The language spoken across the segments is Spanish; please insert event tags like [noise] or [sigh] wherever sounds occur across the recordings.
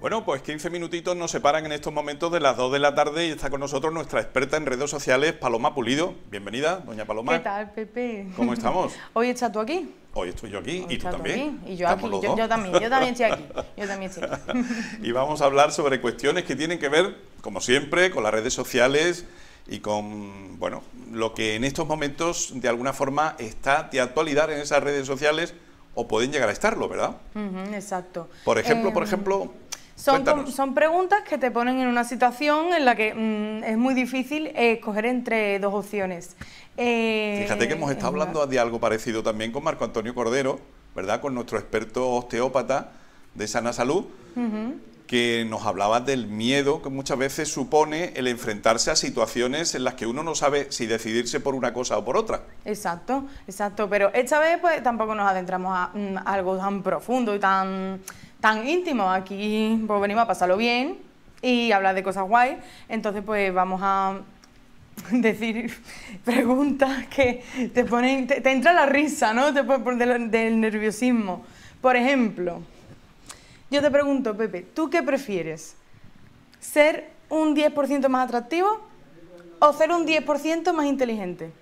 Bueno, pues 15 minutitos nos separan en estos momentos de las 2 de la tarde y está con nosotros nuestra experta en redes sociales, Paloma Pulido. Bienvenida, doña Paloma. ¿Qué tal, Pepe? ¿Cómo estamos? [laughs] Hoy estás tú aquí. Hoy estoy yo aquí y tú también. Y yo aquí, yo, yo, también, yo también estoy aquí. Yo [laughs] también estoy y vamos a hablar sobre cuestiones que tienen que ver, como siempre, con las redes sociales y con, bueno, lo que en estos momentos de alguna forma está de actualidad en esas redes sociales o pueden llegar a estarlo, ¿verdad? exacto. Por ejemplo, por em, ejemplo, son, preguntas que te ponen en una situación en la que mm, es muy difícil escoger entre dos opciones. Eh, Fíjate que hemos estado hablando de algo parecido también con Marco Antonio Cordero, ¿verdad? Con nuestro experto osteópata de Sana Salud, que nos hablaba del miedo que muchas veces supone el enfrentarse a situaciones en las que uno no sabe si decidirse por una cosa o por otra. Exacto, exacto. Pero esta vez pues tampoco nos adentramos a mm, algo tan profundo y tan tan íntimo. Aquí pues, venimos a pasarlo bien y hablar de cosas guay. Entonces, pues vamos a [laughs] decir [laughs] preguntas que te ponen, te, entra la risa, ¿no? Te, del, del nerviosismo. Por ejemplo, yo te pregunto, Pepe, ¿tú qué prefieres? ¿Ser un 10% más atractivo o ser un 10% más inteligente?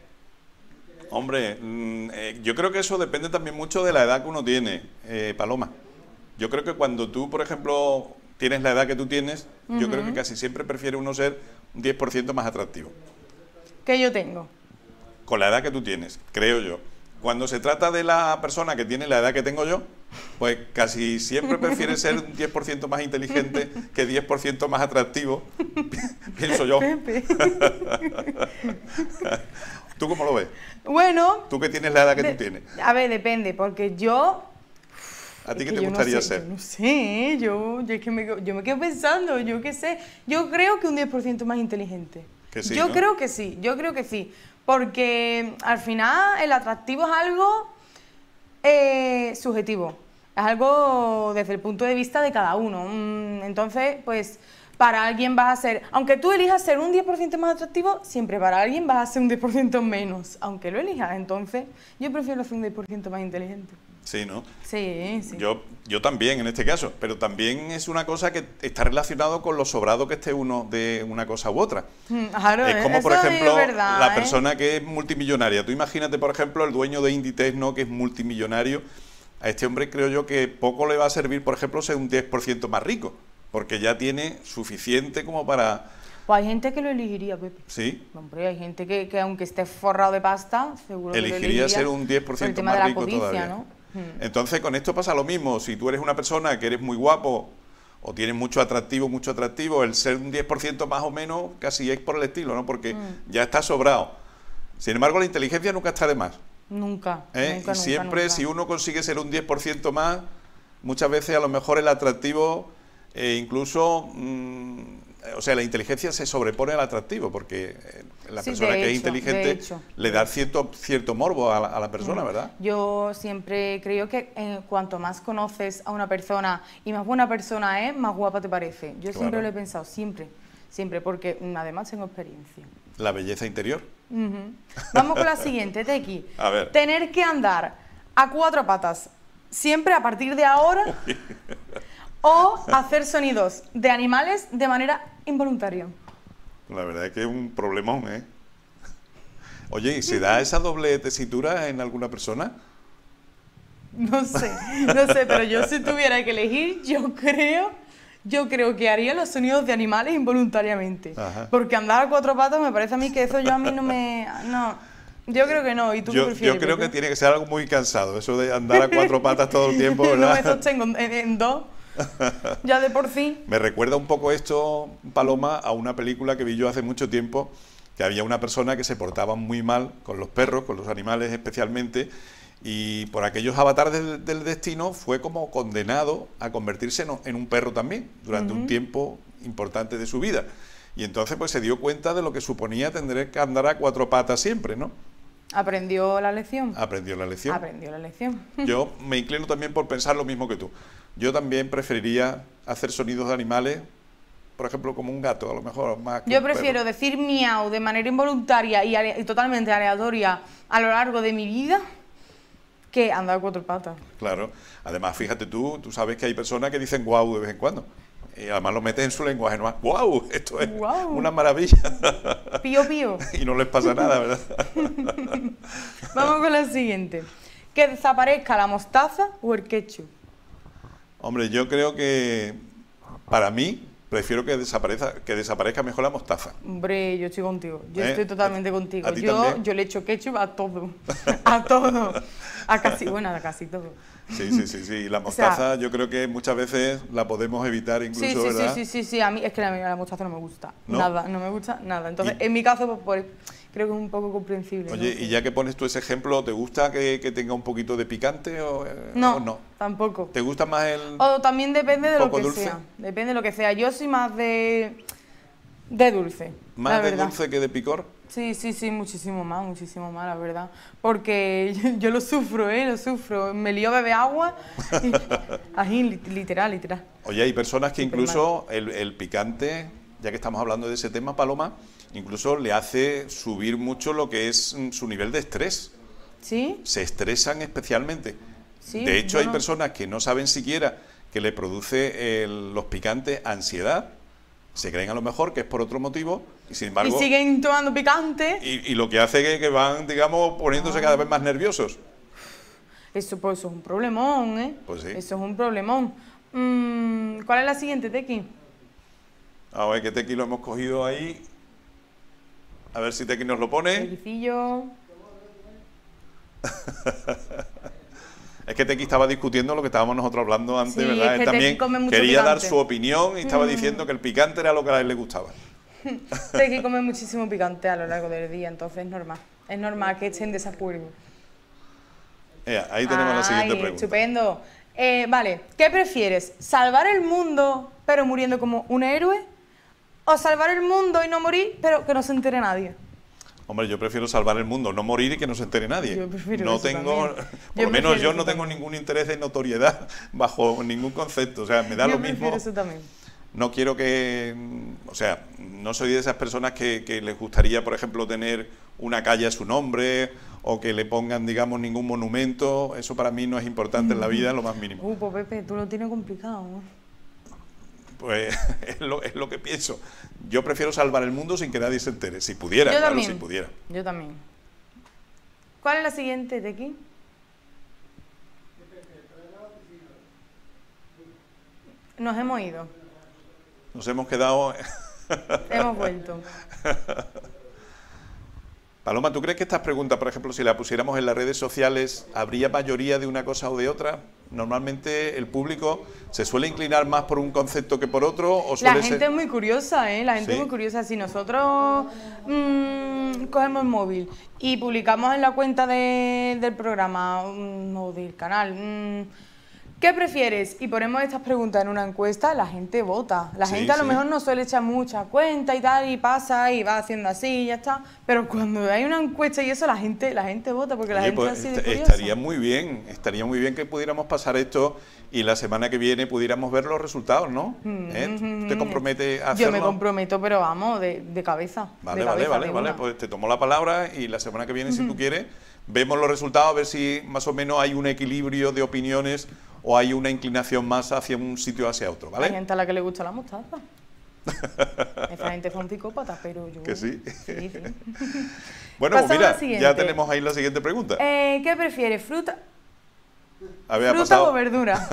Hombre, mm, eh, yo creo que eso depende también mucho de la edad que uno tiene, eh, Paloma. Yo creo que cuando tú, por ejemplo, tienes la edad que tú tienes, yo creo que casi siempre prefiere uno ser un 10% más atractivo. ¿Qué yo tengo? Con la edad que tú tienes, creo yo. Cuando se trata de la persona que tiene la edad que tengo yo, pues casi siempre prefiere ser un 10% [laughs] más inteligente que 10% más atractivo, [laughs] pienso yo. [laughs] ¿Tú cómo lo ves? Bueno. ¿Tú que tienes la edad que tú tienes? A ver, depende, porque yo ¿A ti qué te gustaría ser? No sé, yo no yo, que me, yo me quedo pensando, yo qué sé. Yo creo que un 10% más inteligente. yo creo que sí, yo creo que sí. Porque al final el atractivo es algo eh, subjetivo. Es algo desde el punto de vista de cada uno. Mm, entonces, pues para alguien vas a ser, aunque tú elijas ser un 10% más atractivo, siempre para alguien vas a ser un 10% menos, aunque lo elijas. Entonces, yo prefiero ser un 10% más inteligente. Sí, ¿no? Sí, sí. Yo, yo también en este caso, pero también es una cosa que está relacionado con lo sobrado que esté uno de una cosa u otra. Hmm, claro, es como, por ejemplo, la ¿eh? persona que es multimillonaria. Tú imagínate, por ejemplo, el dueño de ¿no?, que es multimillonario. A este hombre creo yo que poco le va a servir, por ejemplo, ser un 10% más rico, porque ya tiene suficiente como para... Pues hay gente que lo elegiría, Pepe. Sí. Hombre, hay gente que, que aunque esté forrado de pasta, seguro elegiría que lo elegiría. ser un 10% el tema más de la rico codicia, todavía. ¿no? Hmm. Entonces con esto pasa lo mismo, si tú eres una persona que eres muy guapo o tienes mucho atractivo, mucho atractivo, el ser un 10% más o menos casi es por el estilo, ¿no? Porque hmm. ya está sobrado. Sin embargo, la inteligencia nunca está de más. Nunca. ¿Eh? y siempre si uno consigue ser un 10% más, muchas veces a lo mejor el atractivo eh, incluso mm, o sea, la inteligencia se sobrepone al atractivo, porque eh, la persona que es inteligente le da cierto, cierto morbo a la, persona, ¿verdad? Yo siempre creo que eh, cuanto más conoces a una persona y más buena persona es, más guapa te parece. Yo siempre lo he pensado, siempre, siempre, porque mm, además tengo experiencia. La belleza interior. Vamos con la siguiente, Teki. [laughs] A ver. Tener que andar a cuatro patas siempre a partir de ahora. [laughs] o hacer sonidos de animales de manera involuntaria. La verdad es que es un problemón, ¿eh? Oye, ¿y se da esa doble tesitura en alguna persona? No sé, no sé, pero yo si tuviera que elegir, yo creo, yo creo que haría los sonidos de animales involuntariamente. Porque andar a cuatro patas me parece a mí que eso yo a mí no me... No, yo creo que no, y tú yo, prefieres. Yo creo que tiene que ser algo muy cansado, eso de andar a cuatro patas todo el tiempo, [laughs] ¿verdad? no, eso tengo en dos. [laughs] ya de por sí. Me recuerda un poco esto, Paloma, a una película que vi yo hace mucho tiempo, que había una persona que se portaba muy mal con los perros, con los animales especialmente, y por aquellos avatares del, destino fue como condenado a convertirse en, un perro también, durante un tiempo importante de su vida. Y entonces pues se dio cuenta de lo que suponía tener que andar a cuatro patas siempre, ¿no? ¿Aprendió la lección? Aprendió la lección. Aprendió la lección. Yo [laughs] me inclino también por pensar lo mismo que tú. Yo también preferiría hacer sonidos de animales, por ejemplo, como un gato, a lo mejor más. Yo prefiero decir miau de manera involuntaria y, totalmente aleatoria a lo largo de mi vida que andar cuatro patas. Claro. Además, fíjate tú, tú sabes que hay personas que dicen guau de vez en cuando. Y además lo metes en su lenguaje más. ¡Guau! Esto es una maravilla. [laughs] Pío, pío. y no les pasa nada, ¿verdad? [laughs] Vamos con la siguiente. Que desaparezca la mostaza o el ketchup. Hombre, yo creo que para mí prefiero que desaparezca, que desaparezca mejor la mostaza. Hombre, yo estoy contigo. Yo ¿Eh? estoy totalmente contigo. Yo, yo le echo ketchup a todo. [laughs] a todo. A casi, bueno, a casi todo. Sí, sí, sí, sí. La [laughs] mostaza yo creo que muchas veces la podemos evitar incluso, sí, sí, Sí, sí, sí, A mí es que la, mostaza no me gusta. Nada, no me gusta nada. Entonces, en mi caso, pues, por, creo que es un poco comprensible. Oye, y ya que pones tú ese ejemplo, ¿te gusta que, tenga un poquito de picante eh, o, no, no? Tampoco. ¿Te gusta más el.? O también depende de lo que sea. Depende de lo que sea. Yo soy más de. de dulce. ¿Más de dulce que de picor? Sí, sí, sí, muchísimo más, muchísimo más, la verdad. Porque yo, lo sufro, ¿eh? Lo sufro. Me lío beber agua. [laughs] literal, literal. Oye, hay personas que incluso el picante, ya que estamos hablando de ese tema, Paloma incluso le hace subir mucho lo que es mm, su nivel de estrés. ¿Sí? Se estresan especialmente. ¿Sí? De hecho, hay personas que no saben siquiera que le produce los picantes ansiedad. Se creen a lo mejor que es por otro motivo y sin embargo... Y siguen tomando picante. Y, lo que hace que, que van, digamos, poniéndose cada ah. vez más nerviosos. Eso, pues, es un problemón, ¿eh? Pues sí. Eso es un problemón. Mm, ¿Cuál es la siguiente, Tequi? A ver, que Tequi lo hemos cogido ahí a ver si Tequi nos lo pone. [laughs] es que Tequi estaba discutiendo lo que estábamos nosotros hablando antes, ¿verdad? también quería dar su opinión y estaba mm. diciendo que el picante era lo que a él le gustaba. [laughs] Tequi come muchísimo picante a lo largo del día, entonces es normal. Es normal que esté en desacuerdo. ahí tenemos la siguiente pregunta. Estupendo. Eh, vale, ¿qué prefieres? ¿Salvar el mundo pero muriendo como un héroe? o salvar el mundo y no morir, pero que no se entere nadie. Hombre, yo prefiero salvar el mundo, no morir y que no se entere nadie. Yo prefiero no tengo, [laughs] por lo menos yo no tengo ningún interés de notoriedad [laughs] bajo ningún concepto, o sea, me da lo mismo. Eso también. No quiero que, o sea, no soy de esas personas que, les gustaría, por ejemplo, tener una calle a su nombre o que le pongan, digamos, ningún monumento. Eso para mí no es importante en la mm. vida, lo más mínimo. Uh, pues Pepe, tú lo tienes complicado. ¿no? Pues [laughs] es lo, es lo, que pienso. Yo prefiero salvar el mundo sin que nadie se entere, si pudiera, claro, si pudiera. Yo también. ¿Cuál es la siguiente de aquí? Nos hemos ido. Nos hemos quedado. Hemos [laughs] vuelto. Paloma, ¿tú crees que estas preguntas, por ejemplo, si las pusiéramos en las redes sociales, habría mayoría de una cosa o de otra? Normalmente el público se suele inclinar más por un concepto que por otro. O la gente es muy curiosa, ¿eh? La gente es muy curiosa. Si nosotros mm, cogemos el móvil y publicamos en la cuenta del programa móvil mm, o del canal... Mm, ¿Qué prefieres? Y ponemos estas preguntas en una encuesta, la gente vota. La gente a lo mejor no suele echar mucha cuenta y tal, y pasa y va haciendo así y ya está. Pero cuando hay una encuesta y eso, la gente, la gente vota, porque la gente pues, así Estaría muy bien, estaría muy bien que pudiéramos pasar esto y la semana que viene pudiéramos ver los resultados, ¿no? Mm, ¿Eh? mm, mm, ¿Te comprometes a hacerlo? Yo me comprometo, pero vamos, de, cabeza. Vale, vale, vale, vale. Pues te tomo la palabra y la semana que viene, si tú quieres, vemos los resultados, a ver si más o menos hay un equilibrio de opiniones o hay una inclinación más hacia un sitio o hacia otro, ¿vale? Hay gente a la que le gusta la mostaza. [laughs] Esa gente un psicópata, pero yo... Que sí. [laughs] bueno, pues mira, ya tenemos ahí la siguiente pregunta. Eh, ¿Qué prefieres, fruta, fruta o verdura?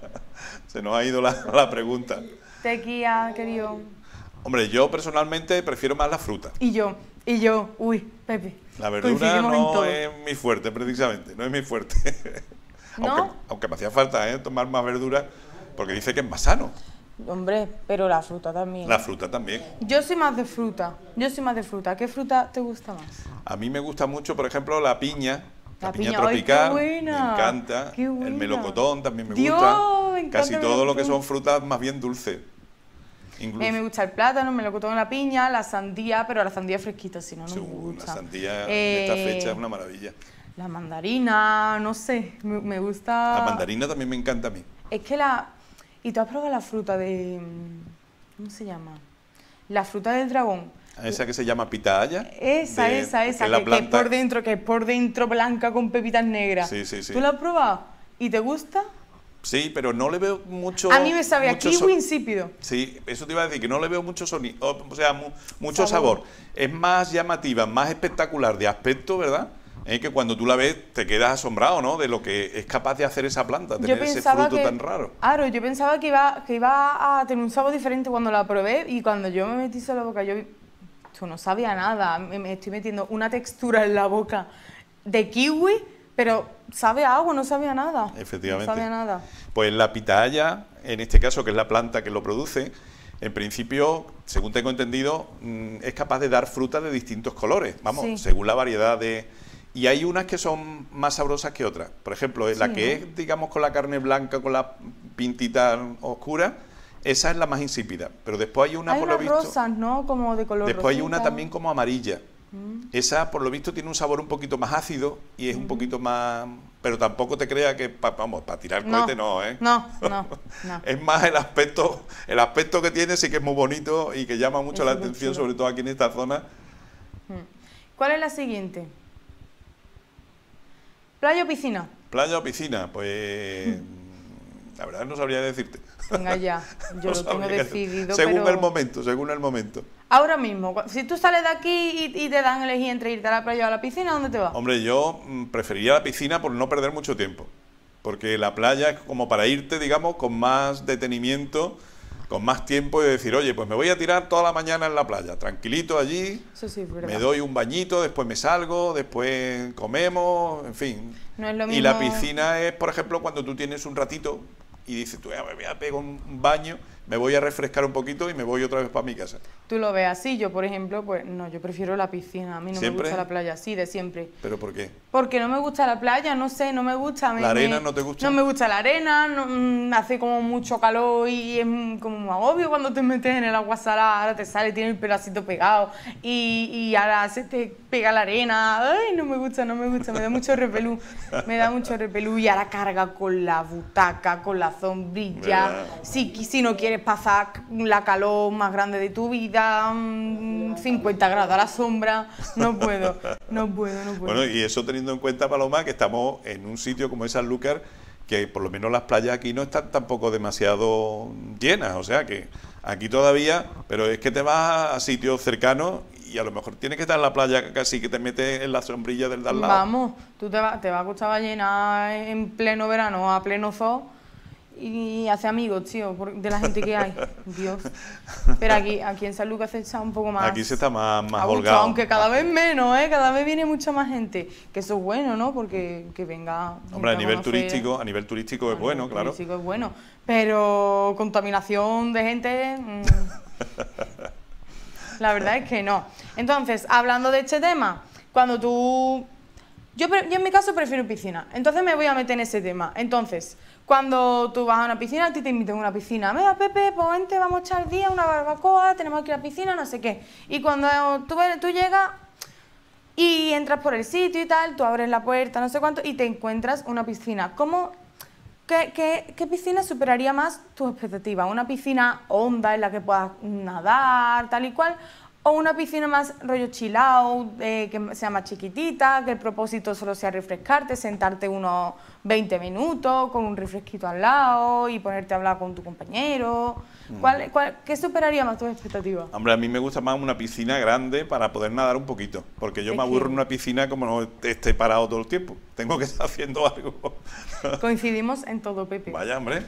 [laughs] Se nos ha ido la, la pregunta. Tequía, querido. Hombre, yo personalmente prefiero más la fruta. Y yo, y yo, uy, Pepe. La verdura no es mi fuerte, precisamente, no es mi fuerte. Aunque, me hacía falta ¿eh? tomar más verduras, porque dice que es más sano. Hombre, pero la fruta también. La fruta también. Yo soy más de fruta. Yo soy más de fruta. ¿Qué fruta te gusta más? A mí me gusta mucho, por ejemplo, la piña. La, piña, tropical. Qué me encanta. El melocotón también me gusta. Casi todo lo que son frutas más bien dulces. Eh, me gusta el plátano, me melocotón, la piña, la sandía, pero la sandía fresquita, si no, no me gusta. La sandía de en esta eh, fecha es una maravilla la mandarina, no sé, me, gusta... La mandarina también me encanta a mí. Es que la... ¿Y tú has probado la fruta de... Mm, ¿Cómo se llama? La fruta del dragón. Ah, esa que se llama pitaya. Esa, esa, esa, que, es por dentro, que es por dentro blanca con pepitas negras. Sí, sí, sí. ¿Tú la has probado? ¿Y te gusta? Sí, pero no le veo mucho... A mí me sabe aquí insípido. Sí, eso te iba a decir, que no le veo mucho sonido, o mucho sabor. Es más llamativa, más espectacular de aspecto, ¿verdad? Es que cuando tú la ves te quedas asombrado, ¿no? De lo que es capaz de hacer esa planta, tener ese fruto tan raro. Claro, yo pensaba que iba, que iba a tener un sabor diferente cuando la probé y cuando yo me metí en la boca, yo no sabía nada, me, estoy metiendo una textura en la boca de kiwi, pero sabe a agua, no sabía nada. Efectivamente. nada. Pues la pitaya, en este caso, que es la planta que lo produce, en principio, según tengo entendido, mm, es capaz de dar fruta de distintos colores. Vamos, según la variedad de, y hay unas que son más sabrosas que otras. Por ejemplo, es la que es, digamos, con la carne blanca, con la pintita oscura, esa es la más insípida. Pero después hay una, por lo visto. ¿no? Como de color Después hay una también como amarilla. Mm. Esa, por lo visto, tiene un sabor un poquito más ácido y es un mm. poquito más. Pero tampoco te creas que, vamos, para tirar no, cohete no, ¿eh? No, [laughs] no, es más el aspecto, el aspecto que tiene sí que es muy bonito y que llama mucho la atención, sobre todo aquí en esta zona. Mm. ¿Cuál es la siguiente? ¿Playa o piscina? Playa o piscina, pues la verdad no sabría decirte. Venga ya, [laughs] yo lo tengo decidido. Según el momento, según el momento. Ahora mismo, si tú sales de aquí y, te dan elegir entre irte a la playa o a la piscina, ¿dónde te vas? Hombre, yo mm, preferiría la piscina por no perder mucho tiempo. Porque la playa es como para irte, digamos, con más detenimiento con más tiempo y decir, oye, pues me voy a tirar toda la mañana en la playa, tranquilito allí, me doy un bañito, después me salgo, después comemos, en fin. No es lo mismo... Y la piscina es, por ejemplo, cuando tú tienes un ratito y dices, tú, me voy a pegar un baño me voy a refrescar un poquito y me voy otra vez para mi casa. Tú lo ves así, yo por ejemplo, pues no, yo prefiero la piscina, a mí no me gusta la playa, sí, de siempre. ¿Pero por qué? Porque no me gusta la playa, no sé, no me gusta. ¿La arena no te gusta? No me gusta la arena, no, mm, hace como mucho calor y es mm, como agobio cuando te metes en el agua salada, ahora te sale, tiene el pedacito pegado y, y ahora se te pega la arena, ay, no me gusta, no me gusta, me da mucho repelú, me da mucho repelú y la carga con la butaca, con la sombrilla, si no quieres pasar la calor más grande de tu vida, 50 mm, grados a la sombra, no puedo, no puedo, no puedo. Bueno, y eso teniendo en cuenta, Paloma, que estamos en un sitio como es Sanlúcar, que por lo menos las playas aquí no están tampoco demasiado llenas, o sea que aquí todavía, pero es que te vas a sitios cercanos y a lo mejor tienes que estar en la playa casi que te metes en la sombrilla del de lado. Vamos, tú te, vas a Costa Ballena en pleno verano, a pleno sol y hace amigos, tío, de la gente que hay. [laughs] Dios. Pero aquí, aquí en San Lucas se está un poco más. Aquí se está más, más holgado. Aunque cada vez menos, ¿eh? Cada vez viene mucha más gente. Que eso es bueno, ¿no? Porque que venga. Hombre, a nivel turístico, a nivel turístico es bueno, claro. turístico es bueno. Pero contaminación de gente. Mm. [laughs] la verdad es que no. Entonces, hablando de este tema, cuando tú. Yo, yo en mi caso prefiero piscina. Entonces me voy a meter en ese tema. Entonces, cuando tú vas a una piscina, a ti te invitan a una piscina. Mira, Pepe, pues vente, vamos a echar día, una barbacoa, tenemos aquí la piscina, no sé qué. Y cuando tú, llegas y entras por el sitio y tal, tú abres la puerta, no sé cuánto, y te encuentras una piscina. ¿Cómo ¿Qué, qué, qué piscina superaría más tus expectativas? ¿Una piscina honda en la que puedas nadar, tal y cual? O una piscina más rollo chill eh, que sea más chiquitita, que el propósito solo sea refrescarte, sentarte unos 20 minutos con un refresquito al lado y ponerte a hablar con tu compañero. Mm. ¿Cuál, qué superaría más tus expectativas? Hombre, a mí me gusta más una piscina grande para poder nadar un poquito, porque yo me aburro en una piscina como no esté parado todo el tiempo. Tengo que [laughs] estar haciendo algo. Coincidimos en todo, Pepe. Vaya, hombre,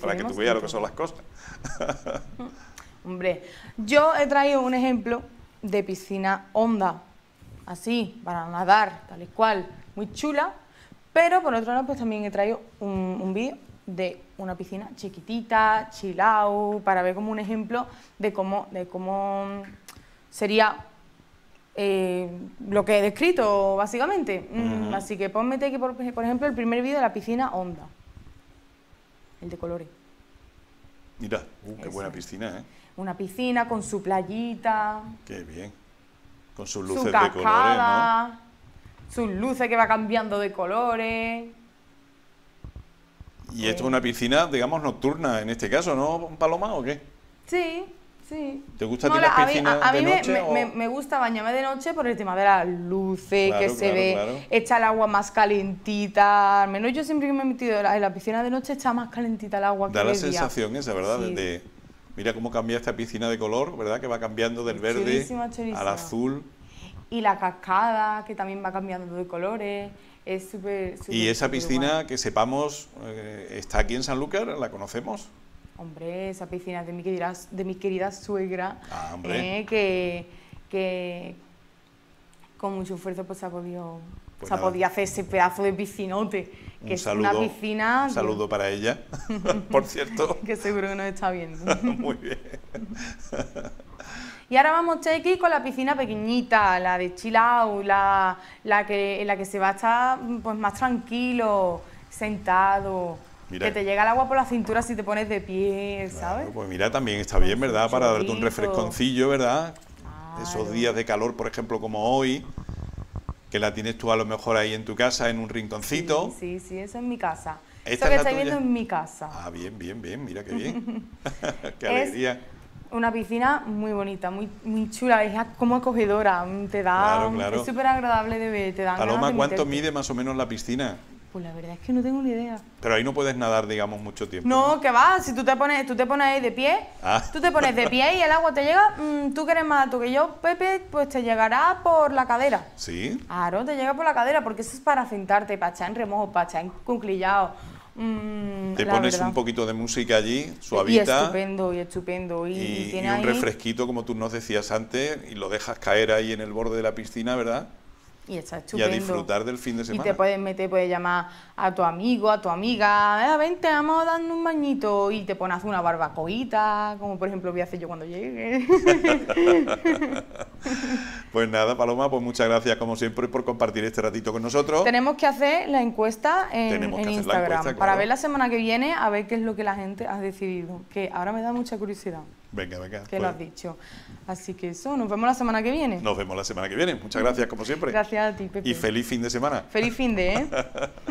para que tú veas lo que son las cosas. [laughs] Hombre, yo he traído un ejemplo de piscina honda, así, para nadar, tal y cual, muy chula, pero por otro lado pues también he traído un, vídeo de una piscina chiquitita, chilao, para ver como un ejemplo de cómo, de cómo sería eh, lo que he descrito, básicamente. Así que ponme aquí, por, por ejemplo, el primer vídeo de la piscina Honda, el de colores. Mira, uh, qué buena piscina, ¿eh? Una piscina con su playita. Qué bien. Con sus luces de colores, ¿no? Sus luces que va cambiando de colores. Y esto es eh. una piscina, digamos, nocturna en este caso, ¿no, Paloma, o qué? Sí, Sí. ¿Te gusta a Me, gusta bañarme de noche por el tema de las luces que se ve, echa el agua más calentita. Al menos yo siempre que me he metido en la, piscina de noche está más calentita el agua. Da la sensación esa, ¿verdad? mira cómo cambia esta piscina de color, ¿verdad? Que va cambiando del verde al azul. Y la cascada, que también va cambiando de colores. Es súper... Y esa piscina, que sepamos, eh, ¿está aquí en Sanlúcar? ¿La conocemos? Hombre, esa piscina de mi querida, de mi querida suegra, ah, eh, que, con mucho esfuerzo pues, se, ha podido, pues ha podido hacer ese pedazo de piscinote, que un es saludo, una piscina... saludo para ella, [laughs] por cierto. que seguro que nos está viendo. [laughs] Muy bien. Y ahora vamos, Chequi, con la piscina pequeñita, la de Chilau, la, la que, en la que se va a estar pues, más tranquilo, sentado, que te llega el agua por la cintura si te pones de pie, ¿sabes? pues mira, también está bien, ¿verdad? Para darte un refresconcillo, ¿verdad? Esos días de calor, por ejemplo, como hoy, que la tienes tú a lo mejor ahí en tu casa, en un rinconcito. Sí, sí, eso en mi casa. Esto que estoy estáis viendo en mi casa. Ah, bien, bien, bien, mira qué bien. [laughs] [laughs] qué alegría. Es una piscina muy bonita, muy, muy chula, es como acogedora, te da, claro, claro. es súper agradable de ver, te da Paloma, ¿cuánto mide más o menos la piscina? Pues, la verdad es que no tengo ni idea. Pero ahí no puedes nadar, digamos, mucho tiempo. No, que va, si tú te pones, tú te pones ahí de pie, ah. tú te pones de pie y el agua te llega, mm, tú que eres más alto que yo, Pepe, pues te llegará por la cadera. ¿Sí? Claro, te llega por la cadera, porque eso es para sentarte, para echar en remojo, para echar en cunclillado. Mm, te pones un poquito de música allí, suavita. Y estupendo, y estupendo. Y, un refresquito, como tú nos decías antes, y lo dejas caer ahí en el borde de la piscina, ¿verdad? Y a disfrutar del fin de semana. Y te puedes meter, puedes llamar a tu amigo, a tu amiga, eh, ven, te vamos a darnos un bañito y te pones una barbacoita, como por ejemplo voy a hacer yo cuando llegue. [laughs] pues nada, Paloma, pues muchas gracias como siempre por compartir este ratito con nosotros. Tenemos que hacer la encuesta en, Instagram para ver la semana que viene, a ver qué es lo que la gente ha decidido, que ahora me da mucha curiosidad. Venga, venga. Que lo pues. has dicho. Así que eso, nos vemos la semana que viene. Nos vemos la semana que viene. Muchas gracias, como siempre. Gracias a ti, Pepe. Y feliz fin de semana. Feliz fin de, ¿eh? [laughs]